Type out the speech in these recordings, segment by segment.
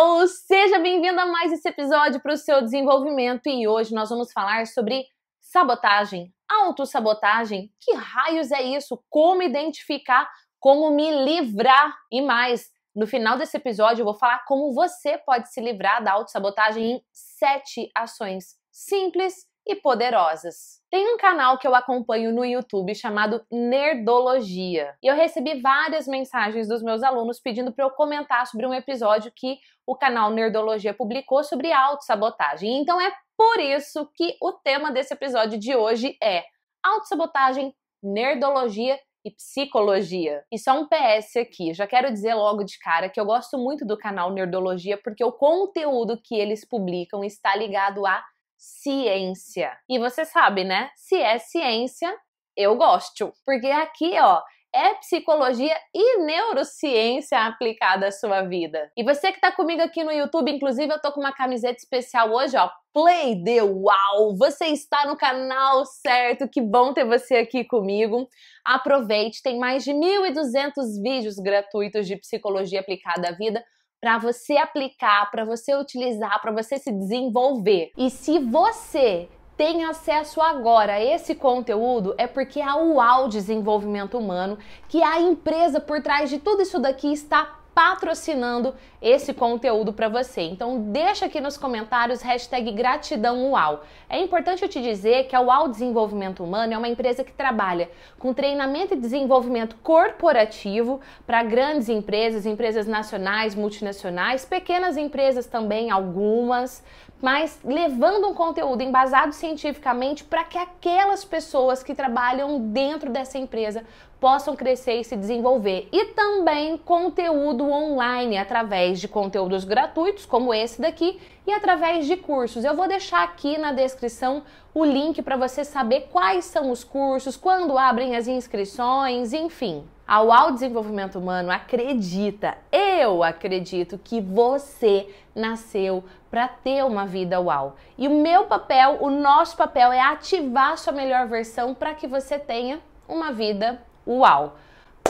pessoal! Seja bem-vindo a mais esse episódio para o seu desenvolvimento e hoje nós vamos falar sobre sabotagem, autossabotagem, que raios é isso, como identificar, como me livrar e mais. No final desse episódio eu vou falar como você pode se livrar da autossabotagem em sete ações simples e poderosas. Tem um canal que eu acompanho no YouTube chamado Nerdologia. E eu recebi várias mensagens dos meus alunos pedindo para eu comentar sobre um episódio que o canal Nerdologia publicou sobre autossabotagem. Então é por isso que o tema desse episódio de hoje é autossabotagem, nerdologia e psicologia. E só um PS aqui, já quero dizer logo de cara que eu gosto muito do canal Nerdologia porque o conteúdo que eles publicam está ligado a ciência. E você sabe, né? Se é ciência, eu gosto. Porque aqui, ó, é psicologia e neurociência aplicada à sua vida. E você que tá comigo aqui no YouTube, inclusive eu tô com uma camiseta especial hoje, ó, Play the Wow! Você está no canal certo, que bom ter você aqui comigo. Aproveite, tem mais de 1.200 vídeos gratuitos de psicologia aplicada à vida para você aplicar, para você utilizar, para você se desenvolver. E se você tem acesso agora a esse conteúdo é porque a UAU Desenvolvimento Humano, que é a empresa por trás de tudo isso daqui, está patrocinando esse conteúdo para você. Então deixa aqui nos comentários hashtag gratidão UAU. É importante eu te dizer que a UAU Desenvolvimento Humano é uma empresa que trabalha com treinamento e desenvolvimento corporativo para grandes empresas, empresas nacionais, multinacionais, pequenas empresas também, algumas, mas levando um conteúdo embasado cientificamente para que aquelas pessoas que trabalham dentro dessa empresa possam crescer e se desenvolver. E também conteúdo online através de conteúdos gratuitos, como esse daqui, e através de cursos. Eu vou deixar aqui na descrição o link para você saber quais são os cursos, quando abrem as inscrições, enfim. A UAU Desenvolvimento Humano acredita, eu acredito que você nasceu para ter uma vida UAU. E o meu papel, o nosso papel é ativar sua melhor versão para que você tenha uma vida UAU.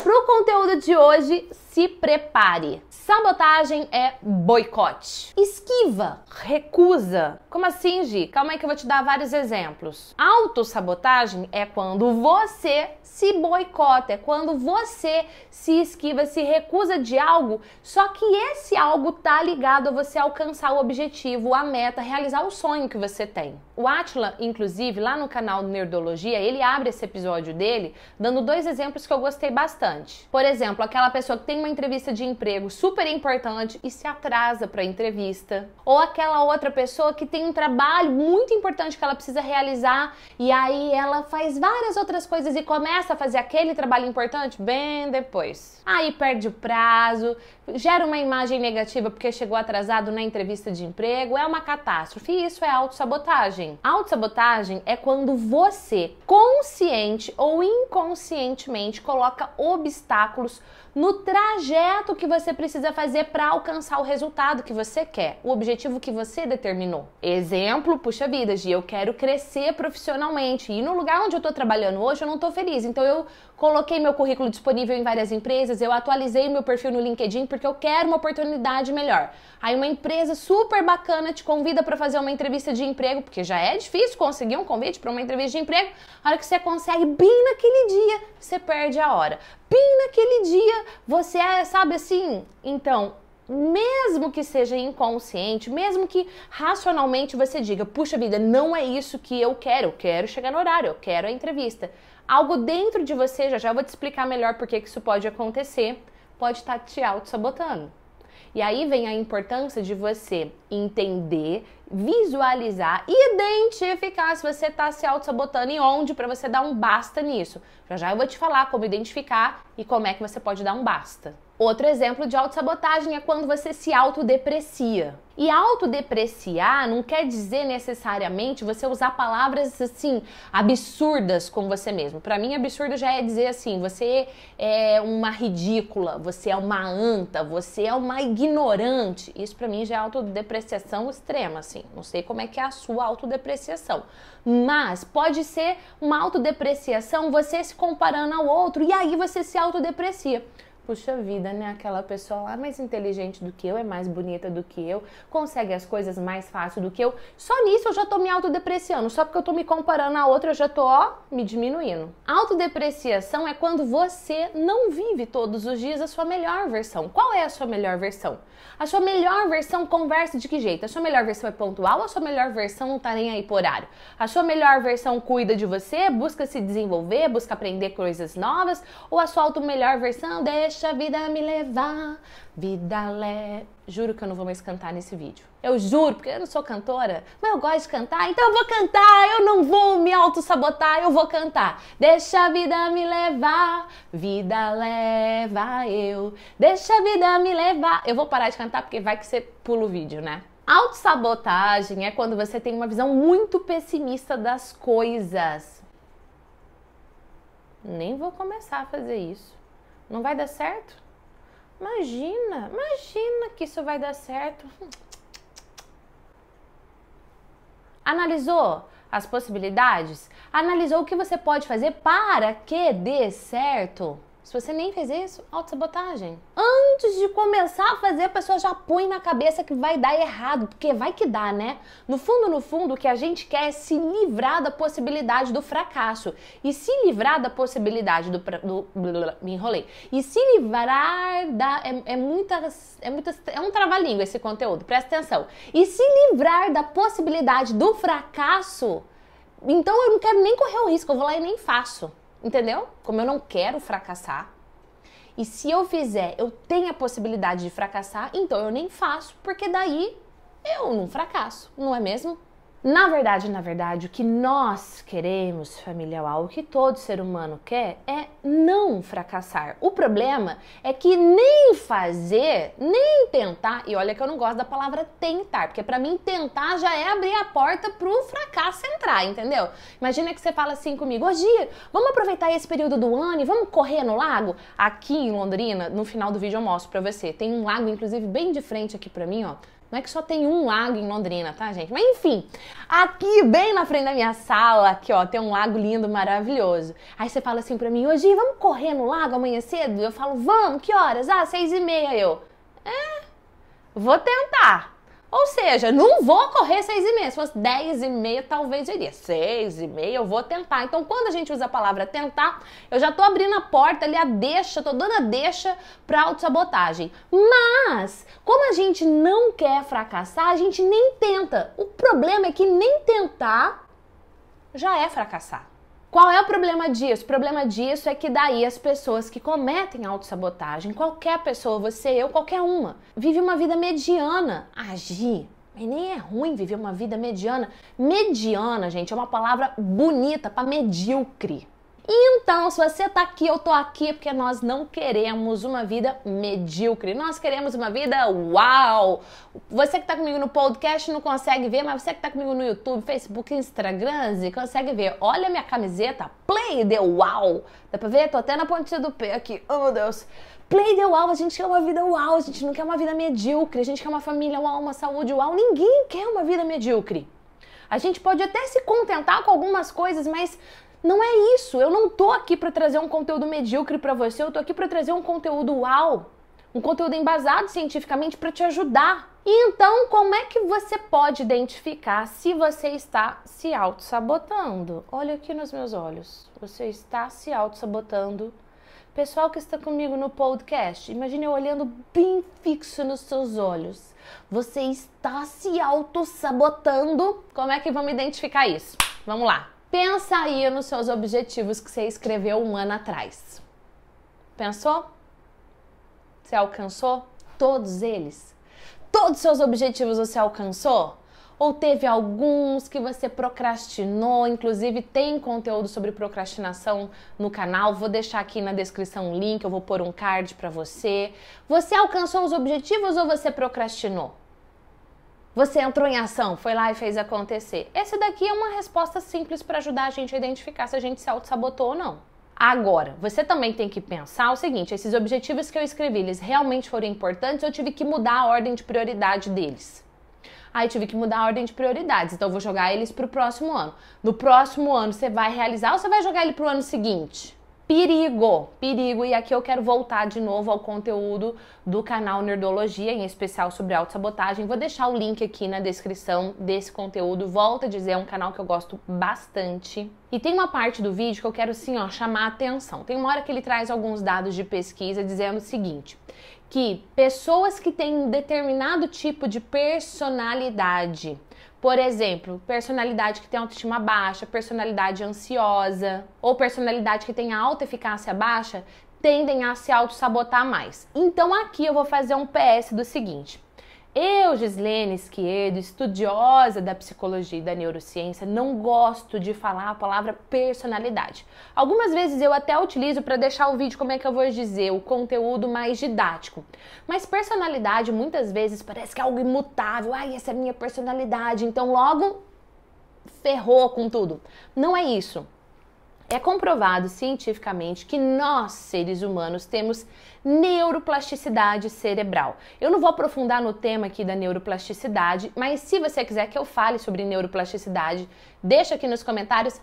Para o conteúdo de hoje, se prepare. Sabotagem é boicote. Esquiva, recusa. Como assim, Gi? Calma aí que eu vou te dar vários exemplos. Autossabotagem é quando você se boicota, é quando você se esquiva, se recusa de algo, só que esse algo tá ligado a você alcançar o objetivo, a meta, realizar o sonho que você tem. O Atila, inclusive, lá no canal Nerdologia, ele abre esse episódio dele dando dois exemplos que eu gostei bastante importante. Por exemplo, aquela pessoa que tem uma entrevista de emprego super importante e se atrasa para a entrevista, ou aquela outra pessoa que tem um trabalho muito importante que ela precisa realizar e aí ela faz várias outras coisas e começa a fazer aquele trabalho importante bem depois. Aí perde o prazo, gera uma imagem negativa porque chegou atrasado na entrevista de emprego, é uma catástrofe. isso é autossabotagem. Autossabotagem é quando você, consciente ou inconscientemente, coloca objetivos obstáculos no trajeto que você precisa fazer para alcançar o resultado que você quer, o objetivo que você determinou. Exemplo, puxa vida, Gi, eu quero crescer profissionalmente e no lugar onde eu estou trabalhando hoje eu não estou feliz, então eu coloquei meu currículo disponível em várias empresas, eu atualizei meu perfil no LinkedIn porque eu quero uma oportunidade melhor. Aí uma empresa super bacana te convida para fazer uma entrevista de emprego, porque já é difícil conseguir um convite para uma entrevista de emprego. A hora que você consegue, bem naquele dia, você perde a hora. Bem naquele dia você é, sabe assim? Então, mesmo que seja inconsciente, mesmo que racionalmente você diga, puxa vida, não é isso que eu quero, eu quero chegar no horário, eu quero a entrevista. Algo dentro de você, já já vou te explicar melhor por que isso pode acontecer, pode estar te auto-sabotando. E aí vem a importância de você entender, visualizar e identificar se você está se auto-sabotando e onde para você dar um basta nisso. Já já eu vou te falar como identificar e como é que você pode dar um basta. Outro exemplo de autossabotagem é quando você se autodeprecia. E autodepreciar não quer dizer necessariamente você usar palavras assim absurdas com você mesmo. Para mim, absurdo já é dizer assim: você é uma ridícula, você é uma anta, você é uma ignorante. Isso para mim já é autodepreciação extrema, assim. Não sei como é que é a sua autodepreciação, mas pode ser uma autodepreciação você se comparando ao outro e aí você se autodeprecia. Puxa vida, né? Aquela pessoa lá mais inteligente do que eu, é mais bonita do que eu, consegue as coisas mais fácil do que eu. Só nisso eu já tô me autodepreciando. Só porque eu tô me comparando a outra, eu já tô, ó, me diminuindo. Autodepreciação é quando você não vive todos os dias a sua melhor versão. Qual é a sua melhor versão? A sua melhor versão conversa de que jeito? A sua melhor versão é pontual ou a sua melhor versão não tá nem aí por horário? A sua melhor versão cuida de você, busca se desenvolver, busca aprender coisas novas? Ou a sua auto melhor versão ah, deixa deixa a vida me levar, vida le... Juro que eu não vou mais cantar nesse vídeo. Eu juro, porque eu não sou cantora, mas eu gosto de cantar, então eu vou cantar, eu não vou me auto-sabotar, eu vou cantar. Deixa a vida me levar, vida leva eu, deixa a vida me levar. Eu vou parar de cantar porque vai que você pula o vídeo, né? Autossabotagem é quando você tem uma visão muito pessimista das coisas. Nem vou começar a fazer isso. Não vai dar certo? Imagina, imagina que isso vai dar certo. Analisou as possibilidades? Analisou o que você pode fazer para que dê certo? Se você nem fez isso, autossabotagem. Antes de começar a fazer, a pessoa já põe na cabeça que vai dar errado, porque vai que dá, né? No fundo, no fundo, o que a gente quer é se livrar da possibilidade do fracasso. E se livrar da possibilidade do. do me enrolei. E se livrar da. É, é, muitas, é, muitas, é um trava-língua esse conteúdo, presta atenção. E se livrar da possibilidade do fracasso. Então eu não quero nem correr o risco, eu vou lá e nem faço. Entendeu? Como eu não quero fracassar. E se eu fizer, eu tenho a possibilidade de fracassar, então eu nem faço, porque daí eu não fracasso, não é mesmo? Na verdade, na verdade, o que nós queremos, família UAU, o que todo ser humano quer é não fracassar. O problema é que nem fazer, nem tentar, e olha que eu não gosto da palavra tentar, porque para mim tentar já é abrir a porta pro fracasso entrar, entendeu? Imagina que você fala assim comigo, hoje vamos aproveitar esse período do ano e vamos correr no lago? Aqui em Londrina, no final do vídeo eu mostro pra você. Tem um lago, inclusive, bem de frente aqui pra mim, ó. Não é que só tem um lago em Londrina, tá, gente? Mas enfim, aqui bem na frente da minha sala, aqui ó, tem um lago lindo, maravilhoso. Aí você fala assim pra mim, hoje vamos correr no lago amanhã cedo? Eu falo, vamos, que horas? Ah, seis e meia. Eu, é, vou tentar. Ou seja, não vou correr seis e meia. Se fosse dez e meia, talvez eu iria. Seis e meia, eu vou tentar. Então, quando a gente usa a palavra tentar, eu já tô abrindo a porta ali, a deixa, tô dando a deixa pra autossabotagem. Mas, como a gente não quer fracassar, a gente nem tenta. O problema é que nem tentar já é fracassar. Qual é o problema disso? O problema disso é que daí as pessoas que cometem autossabotagem, qualquer pessoa, você, eu, qualquer uma, vive uma vida mediana. Agir. Ah, e nem é ruim viver uma vida mediana. Mediana, gente, é uma palavra bonita para medíocre. Então, se você tá aqui, eu tô aqui porque nós não queremos uma vida medíocre. Nós queremos uma vida uau! Você que tá comigo no podcast não consegue ver, mas você que tá comigo no YouTube, Facebook, Instagram, você consegue ver. Olha minha camiseta, Play the Wow! Dá pra ver? Tô até na pontinha do pé aqui. Oh, meu Deus! Play the wow, a gente quer uma vida uau, a gente não quer uma vida medíocre, a gente quer uma família uau, uma saúde uau, ninguém quer uma vida medíocre. A gente pode até se contentar com algumas coisas, mas não é isso. Eu não tô aqui para trazer um conteúdo medíocre para você. Eu tô aqui para trazer um conteúdo uau, um conteúdo embasado cientificamente para te ajudar. E então, como é que você pode identificar se você está se auto-sabotando? Olha aqui nos meus olhos. Você está se auto-sabotando. Pessoal que está comigo no podcast, imagine eu olhando bem fixo nos seus olhos. Você está se auto-sabotando. Como é que vamos identificar isso? Vamos lá. Pensa aí nos seus objetivos que você escreveu um ano atrás. Pensou? Você alcançou todos eles? Todos os seus objetivos você alcançou? Ou teve alguns que você procrastinou? Inclusive, tem conteúdo sobre procrastinação no canal. Vou deixar aqui na descrição um link, eu vou pôr um card para você. Você alcançou os objetivos ou você procrastinou? Você entrou em ação, foi lá e fez acontecer. Esse daqui é uma resposta simples para ajudar a gente a identificar se a gente se auto-sabotou ou não. Agora, você também tem que pensar o seguinte: esses objetivos que eu escrevi, eles realmente foram importantes? Eu tive que mudar a ordem de prioridade deles. Aí ah, tive que mudar a ordem de prioridades, então eu vou jogar eles para o próximo ano. No próximo ano, você vai realizar ou você vai jogar ele para o ano seguinte? perigo, perigo. E aqui eu quero voltar de novo ao conteúdo do canal Nerdologia, em especial sobre autossabotagem. Vou deixar o link aqui na descrição desse conteúdo. Volto a dizer, é um canal que eu gosto bastante. E tem uma parte do vídeo que eu quero assim, ó, chamar a atenção. Tem uma hora que ele traz alguns dados de pesquisa dizendo o seguinte: que pessoas que têm um determinado tipo de personalidade por exemplo, personalidade que tem autoestima baixa, personalidade ansiosa ou personalidade que tem alta eficácia baixa tendem a se auto-sabotar mais. Então aqui eu vou fazer um PS do seguinte. Eu, Gislene Esquerdo, estudiosa da psicologia e da neurociência, não gosto de falar a palavra personalidade. Algumas vezes eu até utilizo para deixar o vídeo, como é que eu vou dizer, o conteúdo mais didático. Mas personalidade muitas vezes parece que é algo imutável. Ai, essa é a minha personalidade, então logo ferrou com tudo. Não é isso. É comprovado cientificamente que nós, seres humanos, temos neuroplasticidade cerebral. Eu não vou aprofundar no tema aqui da neuroplasticidade, mas se você quiser que eu fale sobre neuroplasticidade, deixa aqui nos comentários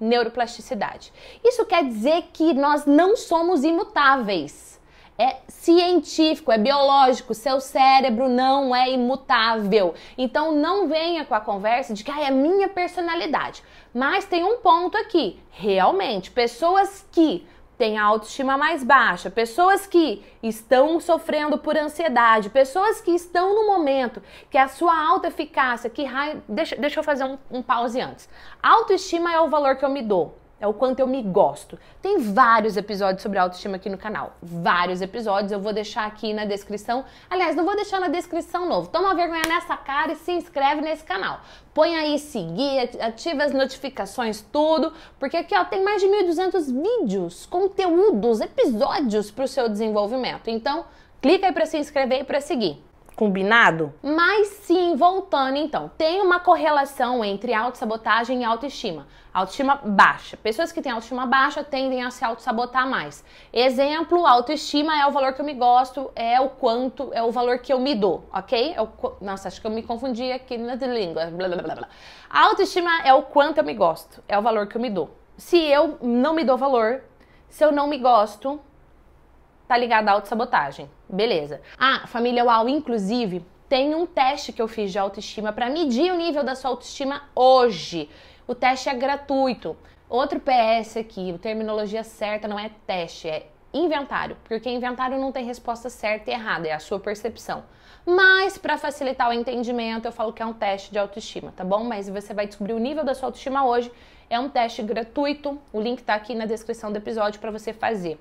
neuroplasticidade. Isso quer dizer que nós não somos imutáveis é científico, é biológico, seu cérebro não é imutável. Então não venha com a conversa de que ah, é minha personalidade. Mas tem um ponto aqui, realmente, pessoas que têm a autoestima mais baixa, pessoas que estão sofrendo por ansiedade, pessoas que estão no momento que a sua alta eficácia, que raio. Deixa, deixa eu fazer um, um pause antes. Autoestima é o valor que eu me dou é o quanto eu me gosto. Tem vários episódios sobre autoestima aqui no canal. Vários episódios, eu vou deixar aqui na descrição. Aliás, não vou deixar na descrição novo. Toma vergonha nessa cara e se inscreve nesse canal. Põe aí seguir, ativa as notificações, tudo, porque aqui ó, tem mais de 1.200 vídeos, conteúdos, episódios para o seu desenvolvimento. Então, clica aí para se inscrever e para seguir. Combinado? Mas sim, voltando então, tem uma correlação entre autossabotagem e autoestima. Autoestima baixa. Pessoas que têm autoestima baixa tendem a se autossabotar mais. Exemplo, autoestima é o valor que eu me gosto, é o quanto, é o valor que eu me dou, ok? É o, nossa, acho que eu me confundi aqui na língua. Blá, blá, blá, blá. A autoestima é o quanto eu me gosto, é o valor que eu me dou. Se eu não me dou valor, se eu não me gosto, tá ligada à autossabotagem. Beleza. Ah, família UAU, inclusive, tem um teste que eu fiz de autoestima para medir o nível da sua autoestima hoje. O teste é gratuito. Outro PS aqui, a terminologia certa não é teste, é inventário, porque inventário não tem resposta certa e errada, é a sua percepção. Mas para facilitar o entendimento, eu falo que é um teste de autoestima, tá bom? Mas você vai descobrir o nível da sua autoestima hoje. É um teste gratuito. O link tá aqui na descrição do episódio para você fazer.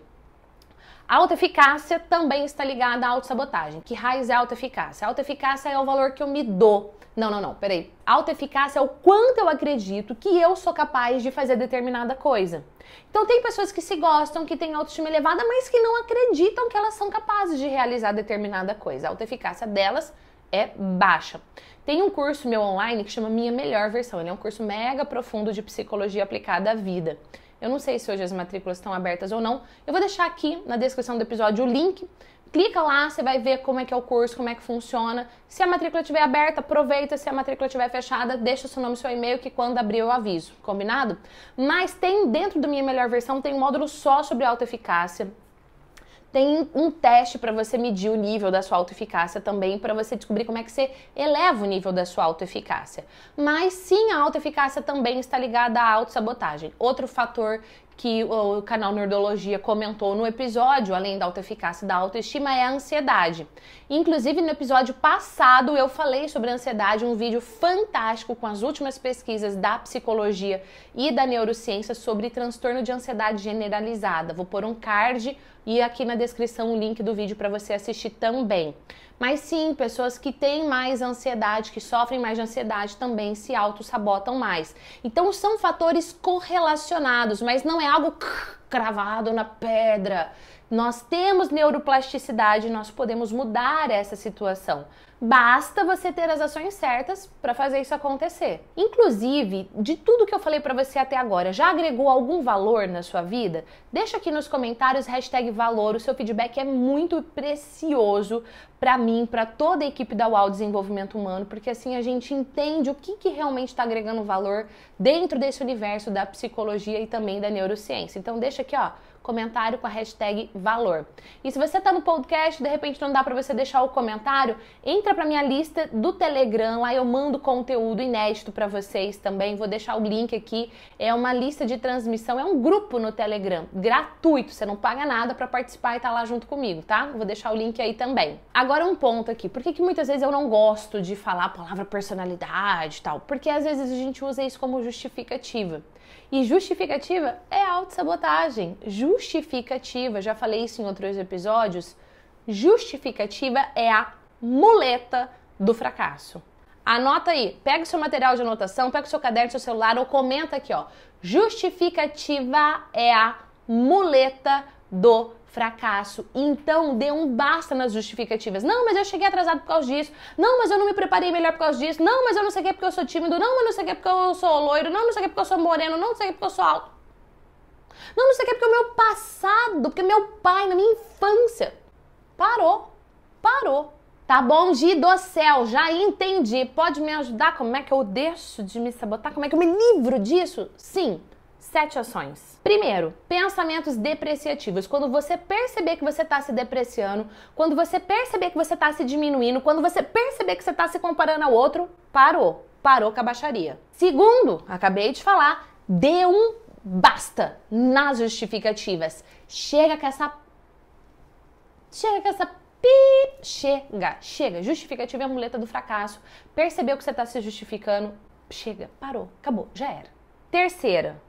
A alta eficácia também está ligada à autossabotagem. Que raiz é alta eficácia? alta eficácia é o valor que eu me dou. Não, não, não, peraí. Alta eficácia é o quanto eu acredito que eu sou capaz de fazer determinada coisa. Então tem pessoas que se gostam, que têm autoestima elevada, mas que não acreditam que elas são capazes de realizar determinada coisa. A alta eficácia delas é baixa. Tem um curso meu online que chama Minha Melhor Versão. Ele é um curso mega profundo de psicologia aplicada à vida. Eu não sei se hoje as matrículas estão abertas ou não. Eu vou deixar aqui na descrição do episódio o link. Clica lá, você vai ver como é que é o curso, como é que funciona. Se a matrícula estiver aberta, aproveita. Se a matrícula estiver fechada, deixa o seu nome e seu e-mail que quando abrir eu aviso, combinado? Mas tem dentro do Minha Melhor Versão tem um módulo só sobre autoeficácia tem um teste para você medir o nível da sua autoeficácia também, para você descobrir como é que você eleva o nível da sua autoeficácia. Mas sim, a autoeficácia também está ligada à autossabotagem. Outro fator que o canal Nerdologia comentou no episódio, além da alta e da autoestima, é a ansiedade. Inclusive, no episódio passado, eu falei sobre a ansiedade, um vídeo fantástico com as últimas pesquisas da psicologia e da neurociência sobre transtorno de ansiedade generalizada. Vou pôr um card e aqui na descrição o link do vídeo para você assistir também. Mas sim, pessoas que têm mais ansiedade, que sofrem mais de ansiedade também se auto-sabotam mais. Então são fatores correlacionados, mas não é algo cravado na pedra. Nós temos neuroplasticidade, nós podemos mudar essa situação. Basta você ter as ações certas para fazer isso acontecer. Inclusive, de tudo que eu falei para você até agora, já agregou algum valor na sua vida? Deixa aqui nos comentários valor, o seu feedback é muito precioso para mim, para toda a equipe da UAU Desenvolvimento Humano, porque assim a gente entende o que, que realmente está agregando valor dentro desse universo da psicologia e também da neurociência. Então deixa aqui, ó, comentário com a hashtag valor. E se você está no podcast, de repente não dá para você deixar o comentário, entra para minha lista do Telegram, lá eu mando conteúdo inédito para vocês também. Vou deixar o link aqui. É uma lista de transmissão, é um grupo no Telegram, gratuito, você não paga nada para participar e estar tá lá junto comigo, tá? Vou deixar o link aí também. Agora um ponto aqui. Por que, que muitas vezes eu não gosto de falar a palavra personalidade e tal? Porque às vezes a gente usa isso como justificativa. E justificativa é autossabotagem. Justificativa, já falei isso em outros episódios. Justificativa é a muleta do fracasso. Anota aí, pega o seu material de anotação, pega o seu caderno, seu celular ou comenta aqui, ó. Justificativa é a muleta do fracasso. Então, dê um basta nas justificativas. Não, mas eu cheguei atrasado por causa disso. Não, mas eu não me preparei melhor por causa disso. Não, mas eu não sei o que é porque eu sou tímido. Não, mas não sei o que é porque eu sou loiro. Não, não sei o que é porque eu sou moreno. Não, não sei o que é porque eu sou alto. Não, não sei o que é porque o meu passado, porque meu pai, na minha infância, parou. Parou. Tá bom, Gi do céu, já entendi. Pode me ajudar? Como é que eu deixo de me sabotar? Como é que eu me livro disso? Sim, sete ações. Primeiro, pensamentos depreciativos. Quando você perceber que você está se depreciando, quando você perceber que você está se diminuindo, quando você perceber que você está se comparando ao outro, parou. Parou com a baixaria. Segundo, acabei de falar, dê um basta nas justificativas. Chega com essa. Chega com essa Pip, chega, chega. Justificativa é a muleta do fracasso. Percebeu que você está se justificando? Chega, parou, acabou, já era. Terceira,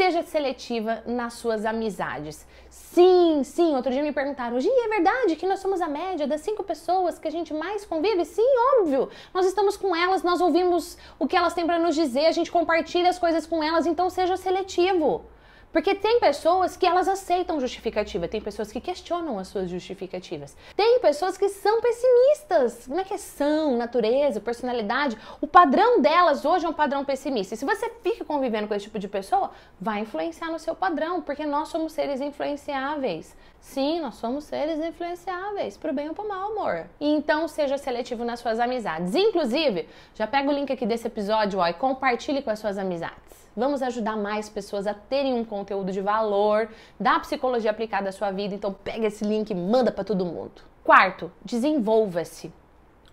Seja seletiva nas suas amizades. Sim, sim, outro dia me perguntaram, Gi, é verdade que nós somos a média das cinco pessoas que a gente mais convive? Sim, óbvio. Nós estamos com elas, nós ouvimos o que elas têm para nos dizer, a gente compartilha as coisas com elas, então seja seletivo. Porque tem pessoas que elas aceitam justificativa, tem pessoas que questionam as suas justificativas. Tem pessoas que são pessimistas. Como é que são? Natureza, personalidade. O padrão delas hoje é um padrão pessimista. E se você fica convivendo com esse tipo de pessoa, vai influenciar no seu padrão, porque nós somos seres influenciáveis. Sim, nós somos seres influenciáveis, pro bem ou pro mal, amor. Então seja seletivo nas suas amizades. Inclusive, já pega o link aqui desse episódio ó, e compartilhe com as suas amizades. Vamos ajudar mais pessoas a terem um conteúdo de valor da psicologia aplicada à sua vida. Então pega esse link e manda para todo mundo. Quarto, desenvolva-se.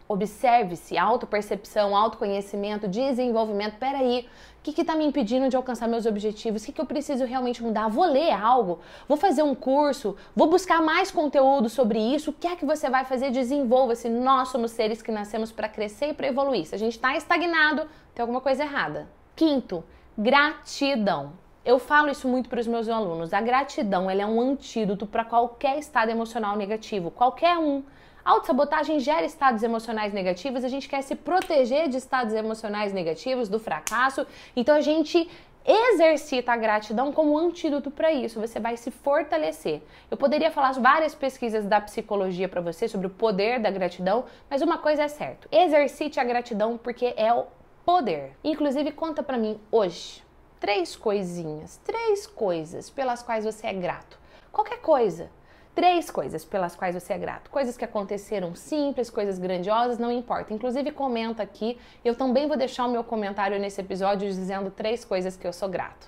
Observe-se, autopercepção, autoconhecimento, desenvolvimento. Peraí, o que está me impedindo de alcançar meus objetivos? O que, que eu preciso realmente mudar? Vou ler algo? Vou fazer um curso? Vou buscar mais conteúdo sobre isso? O que é que você vai fazer? Desenvolva-se. Nós somos seres que nascemos para crescer e para evoluir. Se a gente está estagnado, tem alguma coisa errada. Quinto, gratidão. Eu falo isso muito para os meus alunos. A gratidão ela é um antídoto para qualquer estado emocional negativo, qualquer um. Autossabotagem gera estados emocionais negativos, a gente quer se proteger de estados emocionais negativos, do fracasso. Então a gente exercita a gratidão como antídoto para isso, você vai se fortalecer. Eu poderia falar várias pesquisas da psicologia para você sobre o poder da gratidão, mas uma coisa é certa: exercite a gratidão porque é o poder. Inclusive, conta para mim hoje três coisinhas, três coisas pelas quais você é grato. Qualquer coisa três coisas pelas quais você é grato. Coisas que aconteceram simples, coisas grandiosas, não importa. Inclusive, comenta aqui. Eu também vou deixar o meu comentário nesse episódio dizendo três coisas que eu sou grato.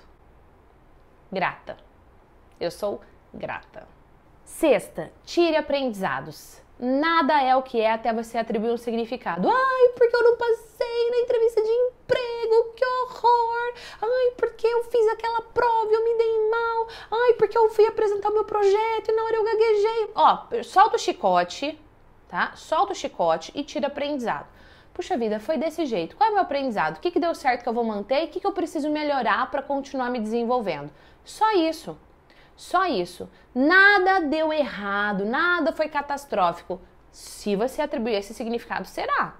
Grata. Eu sou grata. Sexta, tire aprendizados. Nada é o que é até você atribuir um significado. Ai, porque eu não passei na entrevista de emprego, que horror! Ai, porque eu fiz aquela prova, e eu me dei mal. Ai, porque eu fui apresentar o meu projeto e na hora eu gaguejei. Ó, solta o chicote, tá? Solta o chicote e tira aprendizado. Puxa vida, foi desse jeito. Qual é o meu aprendizado? O que, que deu certo que eu vou manter? O que, que eu preciso melhorar para continuar me desenvolvendo? Só isso. Só isso. Nada deu errado, nada foi catastrófico. Se você atribuir esse significado, será.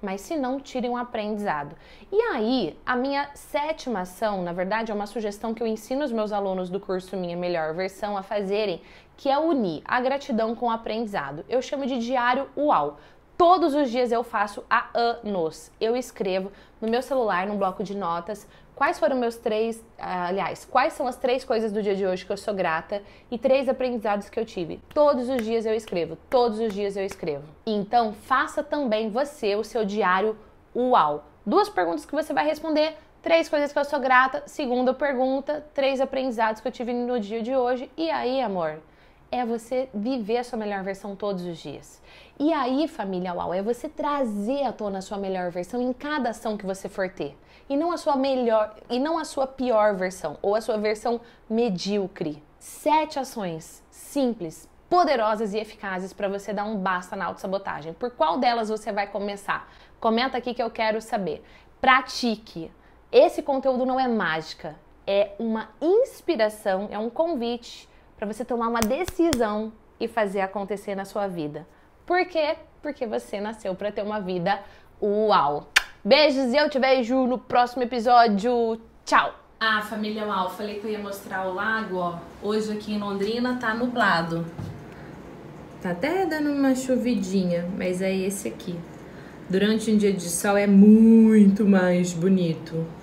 Mas se não, tire um aprendizado. E aí, a minha sétima ação, na verdade, é uma sugestão que eu ensino os meus alunos do curso Minha Melhor Versão a fazerem, que é unir a gratidão com o aprendizado. Eu chamo de diário UAU. Todos os dias eu faço há anos. Eu escrevo no meu celular, num bloco de notas, quais foram meus três, ah, aliás, quais são as três coisas do dia de hoje que eu sou grata e três aprendizados que eu tive. Todos os dias eu escrevo, todos os dias eu escrevo. Então, faça também você o seu diário UAU. Duas perguntas que você vai responder, três coisas que eu sou grata, segunda pergunta, três aprendizados que eu tive no dia de hoje. E aí, amor? é você viver a sua melhor versão todos os dias. E aí, família UAU, é você trazer à tona a sua melhor versão em cada ação que você for ter. E não a sua melhor, e não a sua pior versão, ou a sua versão medíocre. Sete ações simples, poderosas e eficazes para você dar um basta na autossabotagem. Por qual delas você vai começar? Comenta aqui que eu quero saber. Pratique. Esse conteúdo não é mágica, é uma inspiração, é um convite para você tomar uma decisão e fazer acontecer na sua vida. Por quê? Porque você nasceu para ter uma vida uau. Beijos e eu te vejo no próximo episódio. Tchau. Ah, família uau, falei que eu ia mostrar o lago, ó. Hoje aqui em Londrina tá nublado. Tá até dando uma chuvidinha, mas é esse aqui. Durante um dia de sol é muito mais bonito.